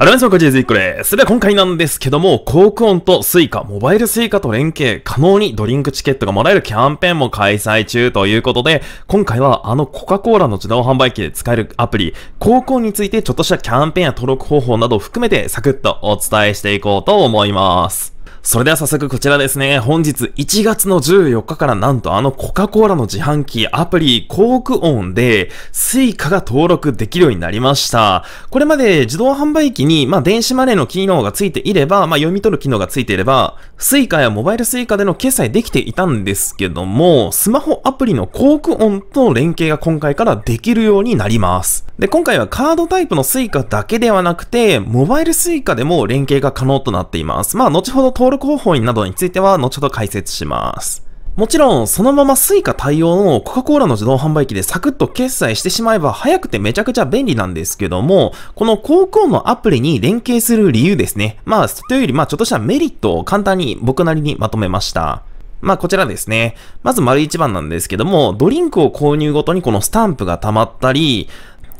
あら皆さん、こんにちは、ズイックです。では今回なんですけども、コークオンと suica、モバイル suica と連携、可能にドリンクチケットがもらえるキャンペーンも開催中ということで、今回はあのコカ・コーラの自動販売機で使えるアプリ、コークオンについてちょっとしたキャンペーンや登録方法などを含めてサクッとお伝えしていこうと思います。それでは早速こちらですね。本日1月の14日からなんとあのコカ・コーラの自販機アプリコークオンで Suica が登録できるようになりました。これまで自動販売機にまあ電子マネーの機能がついていれば、まあ読み取る機能がついていれば Suica やモバイル Suica での決済できていたんですけども、スマホアプリのコークオンとの連携が今回からできるようになります。で、今回はカードタイプの Suica だけではなくて、モバイル Suica でも連携が可能となっています。まあ後ほど登録広報員などについては後ほど解説します。もちろん、そのまま Suica 対応のコカ・コーラの自動販売機でサクッと決済してしまえば早くてめちゃくちゃ便利なんですけども、この高校のアプリに連携する理由ですね。まあ、というより、まあ、ちょっとしたメリットを簡単に僕なりにまとめました。まあこちらですね。まず丸1番なんですけども、ドリンクを購入ごとにこのスタンプが溜まったり、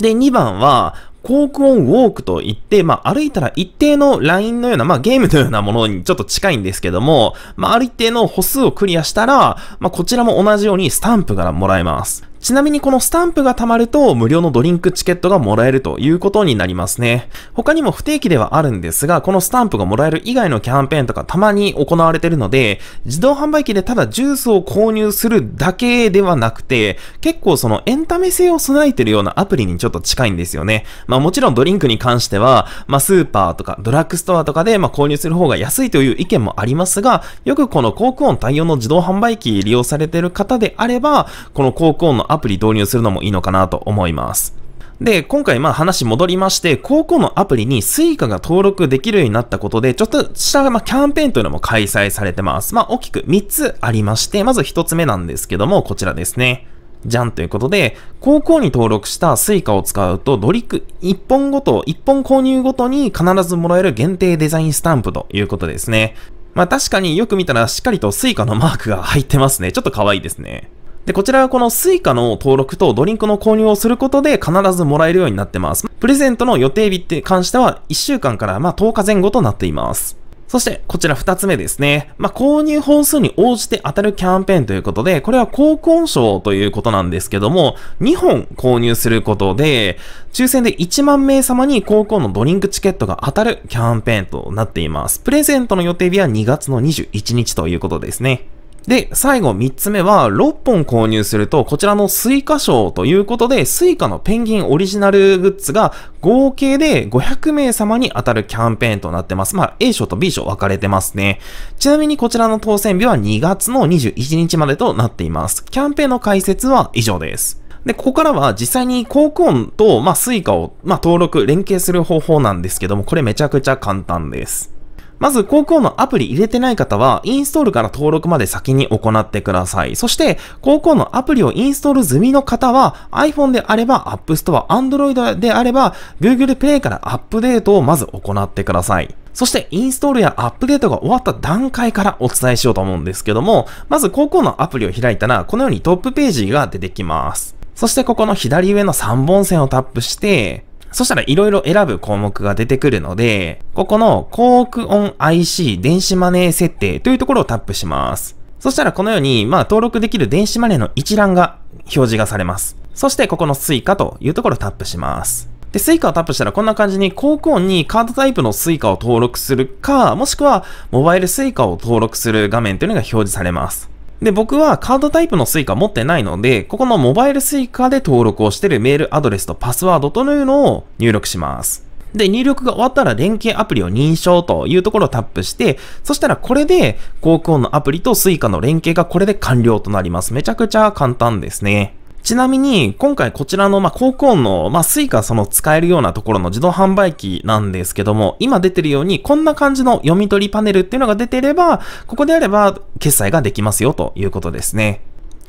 で、2番は、コクオンウォークと言って、まあ、歩いたら一定のラインのような、まあ、ゲームのようなものにちょっと近いんですけども、まあ、ある一定の歩数をクリアしたら、まあ、こちらも同じようにスタンプがもらえます。ちなみにこのスタンプが貯まると無料のドリンクチケットがもらえるということになりますね。他にも不定期ではあるんですが、このスタンプがもらえる以外のキャンペーンとかたまに行われてるので、自動販売機でただジュースを購入するだけではなくて、結構そのエンタメ性を備えてるようなアプリにちょっと近いんですよね。まあもちろんドリンクに関しては、まあスーパーとかドラッグストアとかでまあ購入する方が安いという意見もありますが、よくこの広告音対応の自動販売機利用されてる方であれば、この広告音のアプリアプリ導入するのもいいのかなと思います。で、今回まあ話戻りまして、高校のアプリに Suica が登録できるようになったことで、ちょっとしたまキャンペーンというのも開催されてます。まあ大きく3つありまして、まず1つ目なんですけども、こちらですね。じゃんということで、高校に登録した Suica を使うと、ドリック1本ごと、1本購入ごとに必ずもらえる限定デザインスタンプということですね。まあ確かによく見たらしっかりと Suica のマークが入ってますね。ちょっと可愛いですね。で、こちらはこの Suica の登録とドリンクの購入をすることで必ずもらえるようになってます。プレゼントの予定日って関しては1週間からま10日前後となっています。そして、こちら二つ目ですね。まあ、購入本数に応じて当たるキャンペーンということで、これは高校賞ということなんですけども、2本購入することで、抽選で1万名様に高校のドリンクチケットが当たるキャンペーンとなっています。プレゼントの予定日は2月の21日ということですね。で、最後3つ目は、6本購入すると、こちらのスイカ賞ということで、スイカのペンギンオリジナルグッズが、合計で500名様に当たるキャンペーンとなってます。まあ、A 賞と B 賞分かれてますね。ちなみにこちらの当選日は2月の21日までとなっています。キャンペーンの解説は以上です。で、ここからは実際に効果音と、まあ、スイカを、まあ、登録、連携する方法なんですけども、これめちゃくちゃ簡単です。まず、高校のアプリ入れてない方は、インストールから登録まで先に行ってください。そして、高校のアプリをインストール済みの方は、iPhone であれば App Store、Android であれば、Google Play からアップデートをまず行ってください。そしてインストールやアップデートが終わった段階からお伝えしようと思うんですけども、まず高校のアプリを開いたら、このようにトップページが出てきます。そしてここの左上の3本線をタップして、そしたらいろいろ選ぶ項目が出てくるので、ここの高億音 IC 電子マネー設定というところをタップします。そしたらこのように、まあ登録できる電子マネーの一覧が表示がされます。そしてここの Suica というところをタップします。で、Suica をタップしたらこんな感じに高校にカードタイプの Suica を登録するか、もしくはモバイル Suica を登録する画面というのが表示されます。で、僕はカードタイプの Suica 持ってないので、ここのモバイル Suica で登録をしてるメールアドレスとパスワードというのを入力します。で、入力が終わったら連携アプリを認証というところをタップして、そしたらこれで、航空音のアプリと Suica の連携がこれで完了となります。めちゃくちゃ簡単ですね。ちなみに、今回こちらの、ま高校の、まスイカその使えるようなところの自動販売機なんですけども、今出てるように、こんな感じの読み取りパネルっていうのが出てれば、ここであれば、決済ができますよということですね。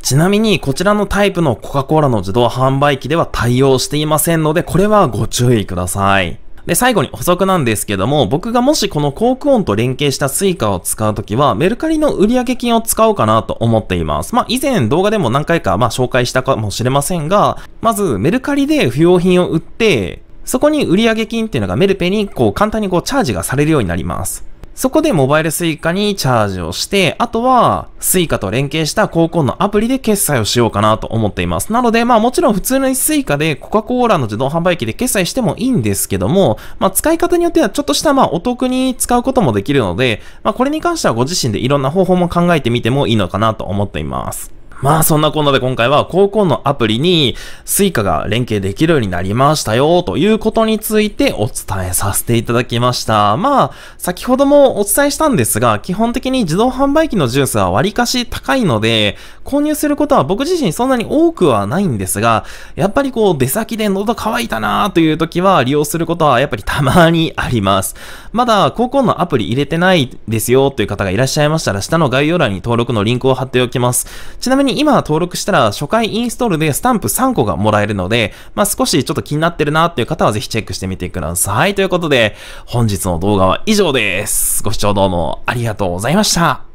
ちなみに、こちらのタイプのコカ・コーラの自動販売機では対応していませんので、これはご注意ください。で、最後に補足なんですけども、僕がもしこのコークオンと連携した suica を使うときは、メルカリの売上金を使おうかなと思っています。まあ、以前動画でも何回かまあ紹介したかもしれませんが、まずメルカリで不要品を売って、そこに売上金っていうのがメルペにこう簡単にこうチャージがされるようになります。そこでモバイル suica にチャージをして、あとは suica と連携した高校のアプリで決済をしようかなと思っています。なので、まあもちろん普通の suica でコカ・コーラの自動販売機で決済してもいいんですけども、まあ使い方によってはちょっとしたまあお得に使うこともできるので、まあこれに関してはご自身でいろんな方法も考えてみてもいいのかなと思っています。まあそんなこんなで今回は高校のアプリに Suica が連携できるようになりましたよということについてお伝えさせていただきました。まあ先ほどもお伝えしたんですが基本的に自動販売機のジュースは割かし高いので購入することは僕自身そんなに多くはないんですがやっぱりこう出先で喉乾いたなという時は利用することはやっぱりたまにあります。まだ高校のアプリ入れてないですよという方がいらっしゃいましたら、下の概要欄に登録のリンクを貼っておきます。ちなみに今登録したら初回インストールでスタンプ3個がもらえるので、まあ、少しちょっと気になってるなっていう方はぜひチェックしてみてください。ということで、本日の動画は以上です。ご視聴どうもありがとうございました。